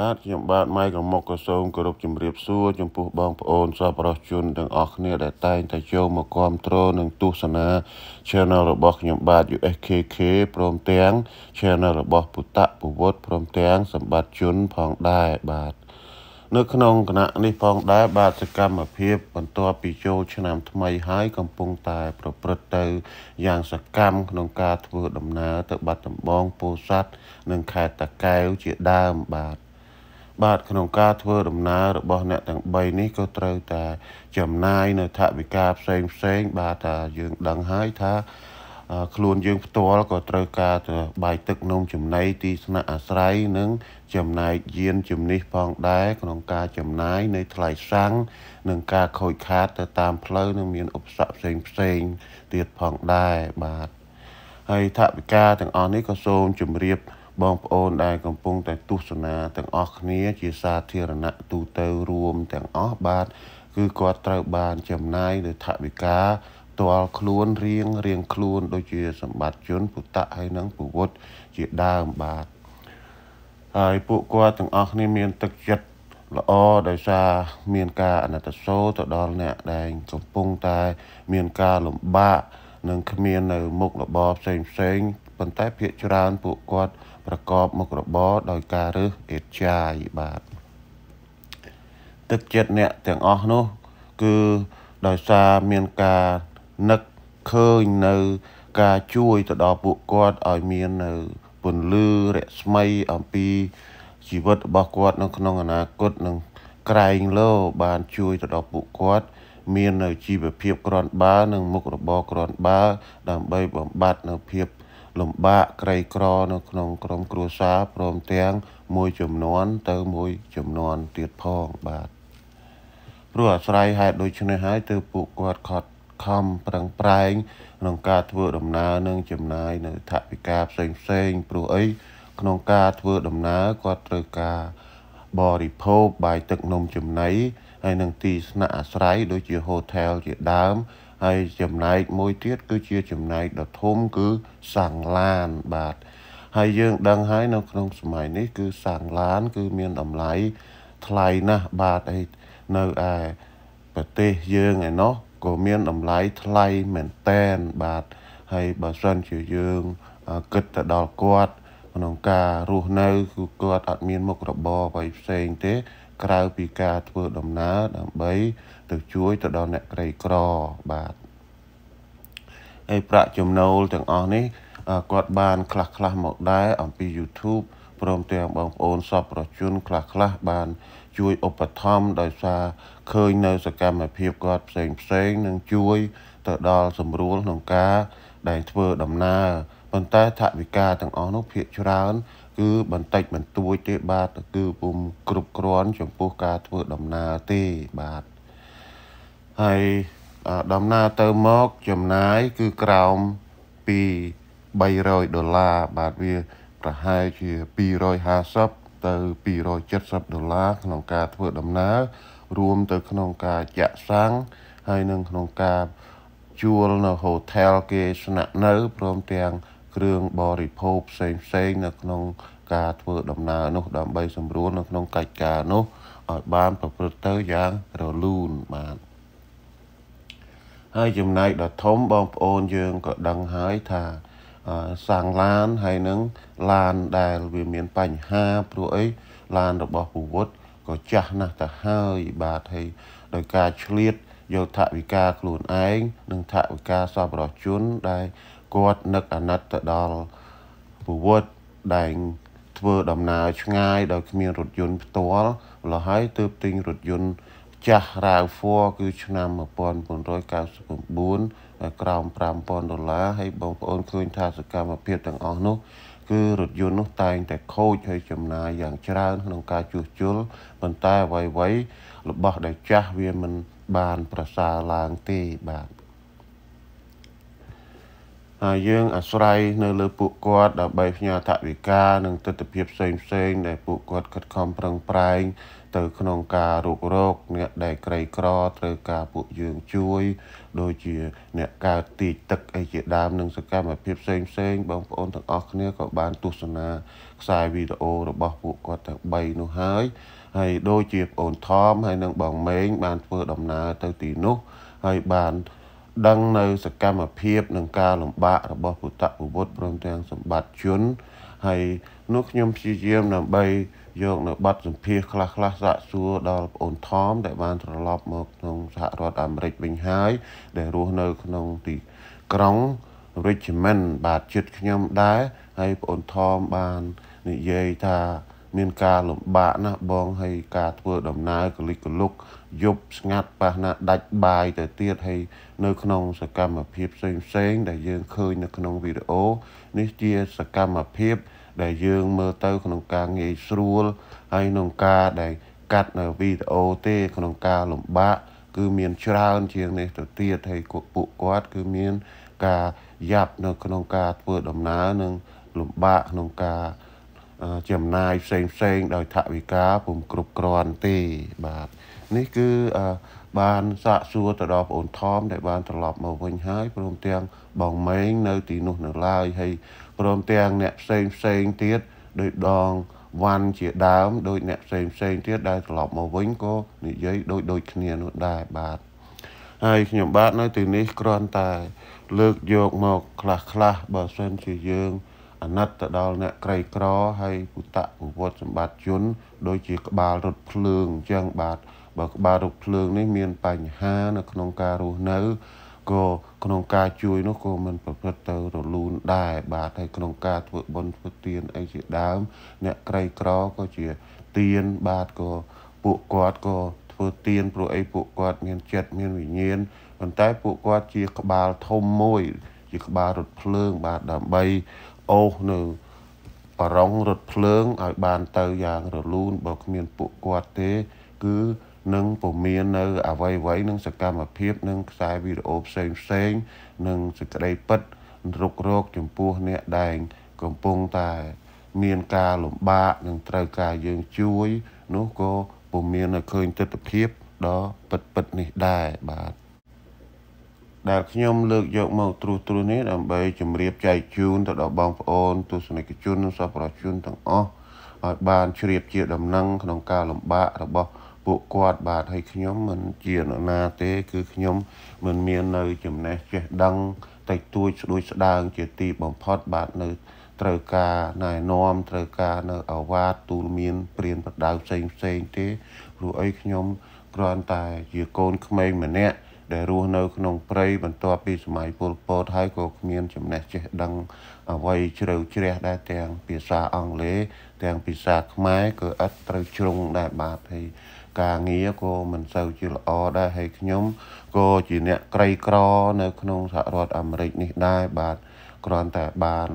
បាទខ្ញុំបាទម៉ៃកមុកក៏សូមគោរពជំរាបសួរចំពោះបងប្អូនសប្បុរសជនទាំងអស់គ្នាដែលតែងតែចូលមកគ្រប់គ្រងនិងទស្សនា channel របស់ខ្ញុំបាទ USKK ព្រមទាំង channel របស់ពុតៈពវត្តព្រមទាំងសម្បត្តិជនផងដែរបាទនៅក្នុងគណៈនេះផងដែរបាទសកម្មភាព បន្ទាប់ពីចូលឆ្នាំ ថ្មីហើយកំពុងតែប្រព្រឹត្តទៅយ៉ាង សកម្មក្នុងការធ្វើដំណើរទៅបាត់ដំបងពោធិ៍សាត់និងខេត្តតាកែវជាដើមបាទបាទក្នុងការធ្វើដំណើររបស់អ្នកទាំង3នេះក៏ត្រូវតែ ចំណាយ នៅថវិកាផ្សេងផ្សេងបាទថាយើងដឹងហើយថា ខ្លួនយើង ផ្ទាល់ក៏ត្រូវការទៅបាយទឹកនំចំណីទីស្នាក់អាស្រ័យនិង ចំណាយយានជំនិះផងដែរក្នុងការចំណាយនៃ ថ្លៃសាំងនិងការខូចខាតទៅតាមផ្លូវនិងមានឧបសគ្គផ្សេងផ្សេងទៀតផងដែរបាទហើយថវិកា ទាំងអស់នេះក៏សូមជម្រាបបងប្អូនដែលកំពុងតែទស្សនាទាំងអស់គ្នាជាសាធារណៈទូទៅរួមទាំងអស់បាទគឺគាត់ត្រូវបានចំណាយលើថវិកាតល់ខ្លួនរៀងរៀងខ្លួន ដូចជា សម្បត្តិជនពុតៈហើយនិងពវត្តជាដើមបាទហើយពួកគាត់ទាំងអស់គ្នាមានទឹកចិត្តល្អដោយសារមានការអនត្តសោទៅដល់អ្នកដែលកំពុងតែ មានការលំបាក និងគ្មាននៅមុខរបរផ្សេងផ្សេងប៉ុន្តែភាកច្រើនពួកគាត់ប្រកបមុខរបរដោយការរើសអេតចាយបាទទឹកចិត្តអ្នកទាំងអស់នោះ គឺដោយសារមានការនឹកឃើញនៅការជួយទៅដល់ពួកគាត់ឲ្យមាននៅពន្លឺរស្មីអំពី ជីវិតរបស់គាត់នៅក្នុងអនាគតនឹងក្រែងលោបានជួយទៅដល់ពួកគាត់មាននៅជីវភាពក្រាន់បើនិងមុខរបរក្រាន់បើដើម្បីបំបត្តិនៅភាពលំបាកក្រីក្រនៅ ក្នុងក្រុមគ្រួសារព្រមទាំងមួយចំនួន ទៅមួយចំនួនទៀតផងបាទព្រោះអាស្រ័យហេតុដូច្នេះហើយទើបពួកគាត់ខត់ខំប្រឹងប្រែងក្នុងការធ្វើដំណើរនិងចំណាយ នៅថវិកាផ្សេងផ្សេងព្រោះអីក្នុងការធ្វើដំណើរគាត់ត្រូវការបរិភោគបាយទឹកនំចំណីហើយនឹងទីស្នាក់អាស្រ័យដូចជា hotel ជាដើមហើយចំណែកមួយទៀតគឺជាចំណែកដ៏ធំគឺសាំងឡានបាទហើយយើងដឹងហើយនៅ ក្នុងសម័យនេះ គឺសាំងឡាន គឺមានតម្លៃថ្លៃណាស់បាទហើយនៅឯប្រទេសយើងឯណោះក៏មានតម្លៃថ្លៃមែនតែនបាទហើយបើសិនជាយើងគិតទៅដល់គាត់ក្នុងការរស់នៅគឺគាត់អត់មាន មុខរបរអ្វីផ្សេងទេក្រៅពីការធ្វើដំណើរដើម្បី ទៅជួយទៅដល់អ្នកក្រីក្របាទហើយប្រាក់ចំណូលទាំងអស់នេះគាត់បាន ខ្លះខ្លះមកដែរអំពី YouTube ព្រមទាំងបងប្អូនសពប្រជជនខ្លះខ្លះបាន ជួយឧបត្ថម្ភដោយសារឃើញនៅសកម្មភាពគាត់ផ្សេងផ្សេងនឹងជួយ ទៅដល់សម្រួលក្នុងការ ដែលធ្វើដំណើរប៉ុន្តែថវិកាទាំងអស់នោះភាកច្រើនគឺបន្តិចបន្តួចទេបាទគឺពុំគ្រប់គ្រាន់ចំពោះការធ្វើដំណើរទេបាទហើយដំណើរទៅមកចំណាយ គឺក្រោមពី300ដុល្លារបាទវាប្រហែលជា250ទៅ270ដុល្លារក្នុងការធ្វើដំណើររួមទៅក្នុងការចាក់សាំងហើយនិងក្នុងការជួលនៅហូថែលគេ ស្នាក់នៅព្រមទាំងគ្រឿងបរិភោគផ្សេងផ្សេង នៅក្នុង ការធ្វើដំណើរនោះដើម្បីសម្រួលនៅក្នុងកិច្ចការនោះឲ្យបានប្រព្រឹត្តទៅយ៉ាងរលូនបាទហើយចំណែកដល់ធំបងប្អូនយើងក៏ដឹងហើយថាសាំងឡានហើយនឹងឡានដែលវាមានបញ្ហាព្រោះអីឡានរបស់ពវត្តក៏ចាស់ណាស់ទៅហើយបាទហើយដោយការឆ្លៀតយកថវិកាខ្លួនឯងនិងថវិកាសប្បុរសជនដែលគាត់នឹកអាណិតទៅដល់ពវត្តដែលធ្វើដំណើរឆ្ងាយ ដោយគ្មានរថយន្តផ្ទាល់ម្ល៉េះហើយទើបទិញរថយន្តចាស់រាវហ្វ័រគឺឆ្នាំ1999ក្រោម5000ដុល្លារហើយបងប្អូនឃើញថាសកម្មភាពទាំងអស់នោះគឺរថយន្តនោះតែងតែខូចហើយចំណាយយ៉ាងច្រើនក្នុងការជួសជុលប៉ុន្តែអ្វីៗរបស់ ដែលចាស់វាមិនបានប្រសើរឡើងទេបាទយើងអាស្រ័យនៅលើពួកគាត់ដើម្បីផ្ញើថវិកានិងទស្សនវិជ្ជាផ្សេងផ្សេង ដែលពួកគាត់ខិតខំប្រឹងប្រែងទៅក្នុងការរុករកអ្នកដែលក្រីក្រត្រូវការពួកយើងជួយ ដូចជា អ្នកកើតទីទឹកអីជាដើមនិងសកម្មភាពផ្សេងផ្សេង បងប្អូនទាំងអស់គ្នាក៏បានទស្សនាខ្សែវីដេអូរបស់ពួកគាត់ទាំង3នោះហើយហើយដូចជាបងអូនថមហើយ និងបងម៉េង បានធ្វើដំណើរទៅទីនោះហើយបានដឹងនៅសកម្មភាពនិងការលំបាករបស់ពុទ្ធបុវុឌ្ឍព្រមទាំងសម្បត្តិជនហើយនោះខ្ញុំព្យាយាមដើម្បីយកនៅប័ណ្ណសម្ភារខ្លះខ្លះសាកសួរដល់ប្អូនថមដែលបាន ត្រឡប់មកក្នុងសហរដ្ឋអាមេរិកវិញហើយ ដែលរស់នៅក្នុងទីក្រុង Richmond បាទជិតខ្ញុំដែរហើយប្អូនថមបាននិយាយថា មានការលំបាកណាស់បងហើយការធ្វើដំណើរកលិកកលុកយប់ស្ងាត់ប៉ះណាដាច់បាយទៅទៀតហើយនៅក្នុង សកម្មភាពផ្សេងផ្សេង ដែលយើងឃើញនៅក្នុងវីដេអូនេះជា សកម្មភាពដែលយើងមើលទៅ ក្នុងការងាយស្រួលហើយក្នុងការដែលកាត់នៅវីដេអូទេ ក្នុងការលំបាកគឺមានច្រើន ជាងនេះទៅទៀតហើយពួកគាត់ គឺមាន ការយ៉ាប់នៅ ក្នុងការធ្វើដំណើរនិងលំបាកក្នុងការចំណាយផ្សេងផ្សេង ដោយថវិកាពុំគ្រប់គ្រាន់ទេបាទនេះគឺបានសាកសួរទៅដល់បងអូនថមដែលបានត្រឡប់មកវិញហើយព្រមទាំងបងម៉េងនៅ ទីនោះនៅឡើយហើយព្រមទាំងអ្នកផ្សេងផ្សេងទៀតដោយដងវ៉ាន់ជាដើមដោយអ្នកផ្សេងផ្សេងទៀតដែលត្រឡប់មកវិញក៏និយាយដូចដូចគ្នានោះដែរបាទហើយខ្ញុំបាទនៅទីនេះគ្រាន់តែលើកយកមកខ្លះខ្លះបើសិនជាយើងអាណិតទៅដល់អ្នកក្រីក្រហើយពុតៈពវត្តសម្បត្តិជន ដូចជាក្បាលរត់ភ្លើងអញ្ចឹងបាទបើក្បាលរត់ភ្លើងនេះ មាន បញ្ហានៅក្នុងការរស់នៅក៏ក្នុងការជួយនោះក៏មិនប្រព្រឹត្តទៅរលូនដែរបាទហើយក្នុងការធ្វើបុណ្យធ្វើទានអីជាដើម អ្នកក្រីក្រក៏ជាទានបាទក៏ពួកគាត់ក៏ធ្វើទាន ព្រោះអីពួកគាត់ មានចិត្តមានវិញ្ញាណប៉ុន្តែ ពួកគាត់ជាក្បាលធំមួយ ជាក្បាលរត់ភ្លើងបាទដើម្បីអូសនៅបរងរថភ្លើងឲ្យបានទៅយ៉ាងរលូនបើគ្មានពួកគាត់ទេ គឺនឹងពមៀននៅអវ័យវ័យនឹងសកម្មភាពនឹងខ្សែវីដេអូផ្សេងផ្សេងនឹងសេចក្តីពិតរុករកចំពោះអ្នកដែលកំពុងតែ មានការលំបាកនឹងត្រូវការយើងជួយ នោះក៏ពុំមានឃើញទស្សនវិជ្ជាដ៏ពិតពិតនេះដែរបាទដែលខ្ញុំលើកយកមកត្រួសត្រាសនេះដើម្បីជម្រាបចែកជូនទៅដល់បងប្អូនទស្សនិកជននិងសប្បុរសជនទាំងអស់ឲ្យបានជ្រាបជា ដំណឹងក្នុងការលំបាករបស់ពួកគាត់បាទហើយខ្ញុំ មិនជានរណាទេ គឺខ្ញុំ មិនមាននៅចំណេះចេះដឹងតិចតួចស្ដួយស្ដាងជាទីបំផុតបាទនៅ ត្រូវការណែនាំត្រូវការនៅអាវាតទូលមាន ព្រៀនបដៅផ្សេងផ្សេងទេព្រោះអីខ្ញុំគ្រាន់តែជាកូនក្មេងម្នាក់ដែលរស់នៅក្នុងព្រៃបន្ទាប់ពីសម័យពលពតហើយក៏គ្មាន ចំណេះចេះដឹងអ្វីជ្រៅជ្រះ ដែរទាំងភាសាអង់គ្លេសទាំងភាសាខ្មែរក៏ឥតត្រូវជ្រុងដែរបាទហើយការងារក៏មិនសូវជាល្អដែរហើយខ្ញុំក៏ជាអ្នកក្រីក្រ នៅ ក្នុងសហរដ្ឋអាមេរិកនេះដែរបាទគ្រាន់តែបាន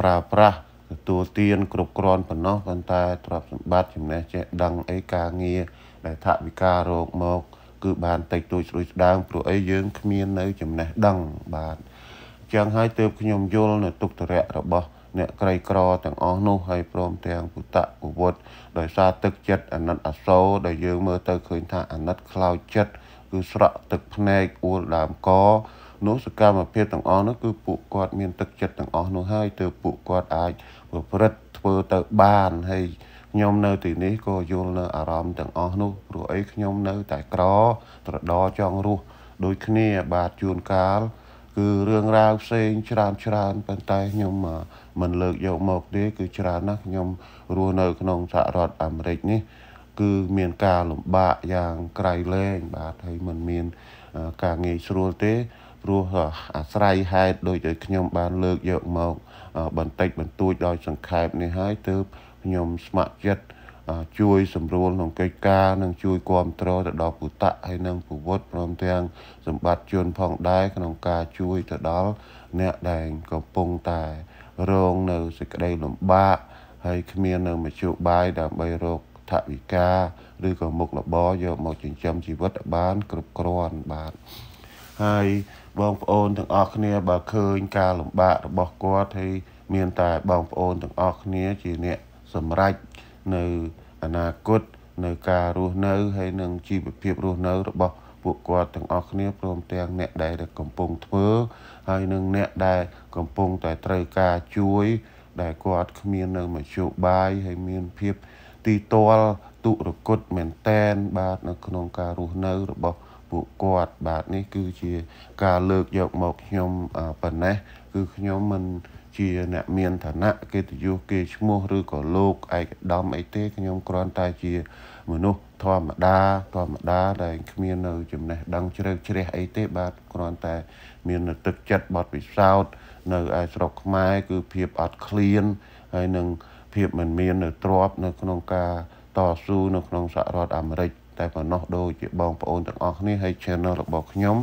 ប្រើប្រាស់ទទួលទាន គ្រប់គ្រាន់ប៉ុណ្ណោះប៉ុន្តែទ្រព្យសម្បត្តិចំណេះចេះដឹងអីការងារដែលថាវិការរោគមកគឺបានតិចតួចស្រួយស្ដាងព្រោះអីយើងគ្មាននៅ ចំណេះដឹងបាទចឹងហើយទើបខ្ញុំយល់នៅទុក្ខតរៈរបស់អ្នកក្រីក្រទាំងអស់នោះហើយព្រមទាំងពុតៈពវត្តដោយសារទឹកចិត្តអាណិតអាសូរដែលយើងមើលទៅឃើញថាអាណិត ខ្លោចចិត្តគឺស្រក់ទឹកភ្នែកអួលដើមកនោះសកម្មភាពទាំងអស់នោះគឺពួកគាត់មានទឹកចិត្តទាំងអស់នោះហើយទើបពួកគាត់អាចប្រព្រឹត្តធ្វើទៅបានហើយខ្ញុំនៅទីនេះក៏យល់នៅអារម្មណ៍ទាំងអស់នោះព្រោះអីខ្ញុំនៅតែក្រត្រដរចង់រស់ដូចគ្នាបាទជួនកាល គឺរឿងរ៉ាវផ្សេង ច្រើន ច្រើនប៉ុន្តែខ្ញុំមិនលើក យកមកទេគឺច្រើនណាស់ខ្ញុំរស់នៅក្នុងសហរដ្ឋអាមេរិកនេះ គឺមានការលំបាកយ៉ាងក្រៃលែងបាទហើយមិនមានការងាយស្រួលទេព្រោះអាស្រ័យហេតុដូចដែលខ្ញុំ បានលើកយកមកបន្តិចបន្តួចដោយសង្ខេបនេះហើយទើបខ្ញុំស្ម័គ្រចិត្តជួយសម្រួលក្នុងកិច្ចការនិង ជួយគ្រប់គ្រងទៅដល់ពុតៈហើយនិងពវត្តព្រមទាំងសម្បត្តិជនផងដែរក្នុងការជួយទៅដល់អ្នកដែលកំពុងតែរងនៅសេចក្តីលំបាកហើយគ្មាននៅមធ្យោបាយដើម្បីរកថវិកាឬក៏មុខរបរយកមកចិញ្ចឹមជីវិតបានគ្រប់គ្រាន់បាទហើយបងប្អូនទាំងអស់គ្នា បើឃើញការលំបាករបស់គាត់ហើយមានតែបងប្អូនទាំងអស់គ្នាជាអ្នកសម្រេចនៅអនាគតនៅការរស់នៅហើយនឹងជីវភាពរស់នៅរបស់ពួកគាត់ទាំងអស់គ្នាព្រមទាំងអ្នក ដែលកំពុងធ្វើហើយនឹងអ្នកដែលកំពុងតែត្រូវការជួយដែលគាត់គ្មាននៅមធ្យោបាយហើយមានភាព ទីតលទុរគតមែនតែនបាទនៅក្នុងការរស់នៅ របស់ ពួកគាត់បាទនេះ គឺជា ការលើកយកមកខ្ញុំប៉ុណ្ណេះគឺខ្ញុំមិនជាអ្នកមានឋានៈកិត្តិយសគេឈ្មោះ ឬក៏លោកឯកឧត្តមអីទេខ្ញុំគ្រាន់តែជាមនុស្សធម្មតាធម្មតាដែល គ្មាននៅចំណេះដឹងជ្រៅជ្រះអីទេ បាទគ្រាន់តែ មានទឹកចិត្តបត់ពិសោធន៍នៅឯស្រុកខ្មែរគឺភាពអត់ឃ្លានហើយនឹងភាពមិនមាននៅទ្រប នៅ ក្នុងការតស៊ូនៅក្នុងសហរដ្ឋអាមេរិកតែប៉ុណ្ណោះដូចជាបងប្អូនទាំងអស់គ្នាហើយ channel របស់ខ្ញុំ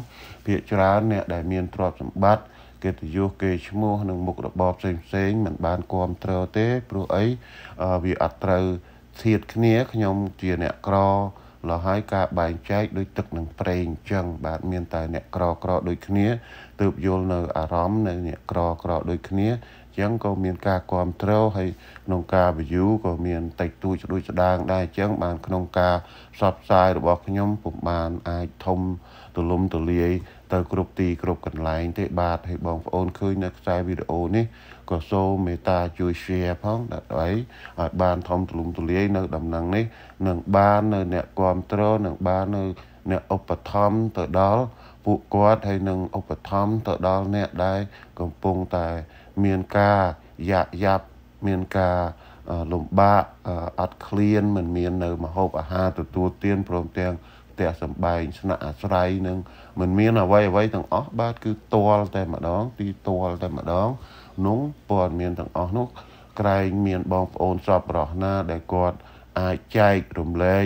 ភាកច្រើនអ្នកដែលមានទ្រព្យសម្បត្តិកិត្តិយសគេឈ្មោះនិងមុខរបរផ្សេងផ្សេងមិនបានគ្រប់ត្រឹមទេ ព្រោះអីវាអត់ត្រូវធៀបគ្នាខ្ញុំជាអ្នកក្រលហើយការបែងចែកដោយទឹកនិងប្រេងអញ្ចឹងបាទមានតែអ្នកក្រក្រដូចគ្នាទើបយល់នៅអារម្មណ៍នៅ អ្នកក្រក្រដូចគ្នាអញ្ចឹងក៏មានការគ្រប់គ្រងហើយក្នុងការ view ក៏មានតិចតួចដូចស្ដាងដែរអញ្ចឹងបាន ក្នុងការផ្សព្វផ្សាយរបស់ខ្ញុំ ពុំបានអាចធំទូលំទូលាយទៅគ្រប់ទីគ្រប់កន្លែងទេ បាទហើយបងប្អូនឃើញនៅខ្សែវីដេអូនេះក៏សូមមេត្តាជួយ share ផងដើម្បីឲ្យបាន ធំទូលំទូលាយនៅ ដំណឹងនេះនឹងបាននៅអ្នកគ្រប់គ្រងនឹងបាននៅអ្នកឧបត្ថម្ភទៅដល់ពួកគាត់ហើយនឹងឧបត្ថម្ភទៅដល់អ្នកដែលកំពុងតែមានការយ៉ាក់យ៉ាប់មានការលំបាកអត់ឃ្លានមិនមាននៅមហូបអាហារទទួលទានព្រមទាំងផ្ទះសំបែងស្នាក់អាស្រ័យនឹងមិនមាន អ្វីអ្វីទាំងអស់បាទគឺតលតែម្ដង ទីតលតែម្ដងនោះព័ត៌មានទាំងអស់នោះក្រែងមានបងប្អូនសពរស់ណា ដែលគាត់អាចចែករំលែក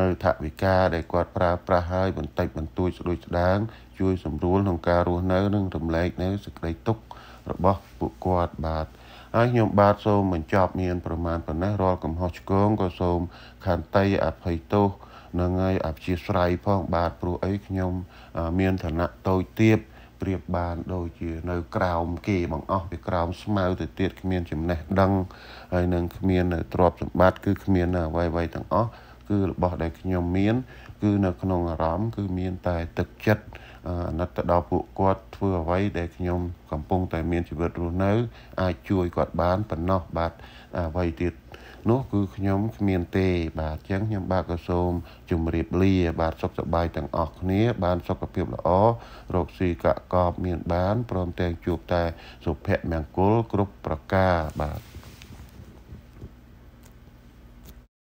នៅថវិកាដែលគាត់ប្រើប្រាស់ហើយបន្តិចបន្តួចស្ដួយស្ដាង ជួយសម្រួលក្នុងការរស់នៅ និងរំលែកនៅសេចក្តីទុក្ខរបស់ពួកគាត់បាទហើយខ្ញុំបាទសូមបញ្ចប់មានប្រមាណប៉ុណ្ណេះរាល់កំហុសឆ្គងក៏សូមខន្តីអភ័យទោសនឹងហើយអព្យាស្រ័យផងបាទព្រោះអីខ្ញុំមានឋានៈតូចទាបប្រៀបបានដូចជា នៅក្រោម គេ បង្អស់ពីក្រោមស្មៅទៅទៀតគ្មានចំណេះដឹងហើយនឹងគ្មានទ្រព្យសម្បត្តិគឺគ្មានអ្វីៗទាំងអស់គឺរបស់ដែលខ្ញុំមាន គឺនៅក្នុងអារម្មណ៍គឺមានតែទឹកចិត្តអាណិតទៅដល់ពួកគាត់ធ្វើអ្វីដែលខ្ញុំ កំពុងតែមានជីវិតរស់នៅ អាចជួយគាត់បានប៉ុណ្ណោះបាទអ្វីទៀតនោះគឺខ្ញុំគ្មានទេ បាទអញ្ចឹងខ្ញុំបាទក៏សូម ជម្រាបលា បាទសុខសប្បាយទាំងអស់គ្នា បាន សុខភាពល្អរកស៊ីកកបមាន បានព្រមទាំងជួបតែ សុភមង្គលគ្រប់ប្រការបាទ